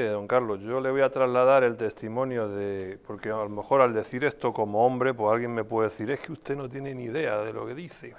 Don Carlos, yo le voy a trasladar el testimonio de, porque a lo mejor al decir esto como hombre, pues alguien me puede decir, es que usted no tiene ni idea de lo que dice.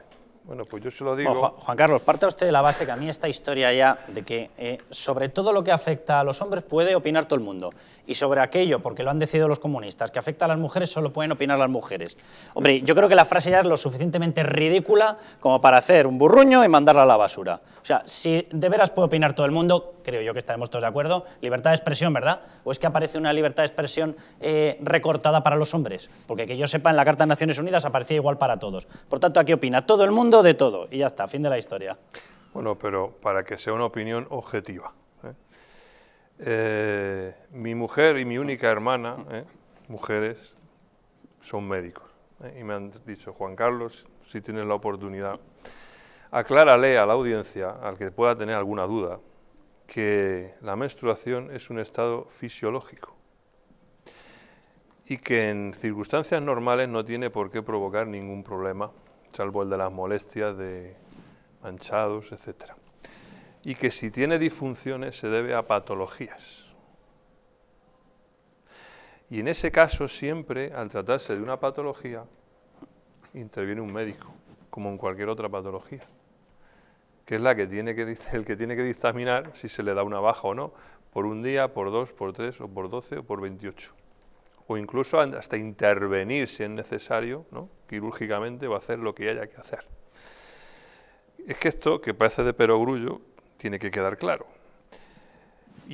Bueno, pues yo se lo digo. Juan, Carlos, parta usted de la base que a mí esta historia ya de que eh, sobre todo lo que afecta a los hombres puede opinar todo el mundo. Y sobre aquello, porque lo han decidido los comunistas, que afecta a las mujeres solo pueden opinar las mujeres. Hombre, yo creo que la frase ya es lo suficientemente ridícula como para hacer un burruño y mandarla a la basura. O sea, si de veras puede opinar todo el mundo, creo yo que estaremos todos de acuerdo, libertad de expresión, ¿verdad? ¿O es que aparece una libertad de expresión eh, recortada para los hombres? Porque que yo sepa, en la Carta de Naciones Unidas aparecía igual para todos. Por tanto, aquí opina todo el mundo de todo. Y ya está, fin de la historia. Bueno, pero para que sea una opinión objetiva. ¿eh? Eh, mi mujer y mi única hermana, ¿eh? mujeres, son médicos. Y me han dicho, Juan Carlos, si tienes la oportunidad, aclárale a la audiencia, al que pueda tener alguna duda, que la menstruación es un estado fisiológico y que en circunstancias normales no tiene por qué provocar ningún problema salvo el de las molestias de manchados, etc. Y que si tiene disfunciones se debe a patologías. Y en ese caso siempre, al tratarse de una patología, interviene un médico, como en cualquier otra patología, que es la que tiene que, el que tiene que dictaminar si se le da una baja o no, por un día, por dos, por tres, o por doce, o por veintiocho o incluso hasta intervenir si es necesario, ¿no? quirúrgicamente, a hacer lo que haya que hacer. Es que esto, que parece de perogrullo, tiene que quedar claro.